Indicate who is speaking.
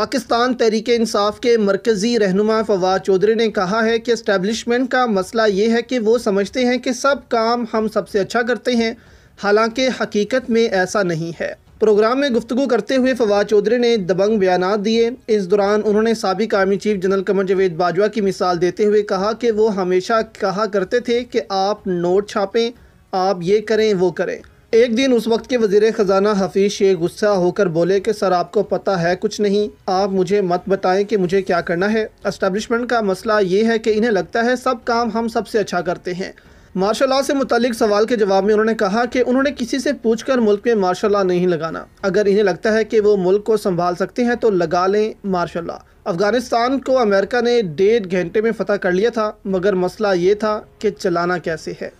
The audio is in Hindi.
Speaker 1: पाकिस्तान तहरीक इंसाफ के मरकज़ी रहनुमा फवाद चौधरी ने कहा है कि इस्टेबलिशमेंट का मसला ये है कि वो समझते हैं कि सब काम हम सबसे अच्छा करते हैं हालांकि हकीकत में ऐसा नहीं है प्रोग्राम में गुफ्तु करते हुए फवाद चौधरी ने दबंग बयान दिए इस दौरान उन्होंने सबक army chief general Qamar Javed Bajwa की मिसाल देते हुए कहा कि वो हमेशा कहा करते थे कि आप नोट छापें आप ये करें वो करें एक दिन उस वक्त के वजीर ख़जाना हफीज़ शेख गुस्सा होकर बोले कि सर आपको पता है कुछ नहीं आप मुझे मत बताएं कि मुझे क्या करना है इस्टबलिशमेंट का मसला ये है कि इन्हें लगता है सब काम हम सबसे अच्छा करते हैं मार्शल लॉ से मुतलिक सवाल के जवाब में उन्होंने कहा कि उन्होंने किसी से पूछ कर मुल्क में मार्शल लॉ नहीं लगाना अगर इन्हें लगता है कि वो मुल्क को संभाल सकते हैं तो लगा लें मार्शल लॉ अफगानिस्तान को अमेरिका ने डेढ़ घंटे में फतह कर लिया था मगर मसला ये था कि चलाना कैसे है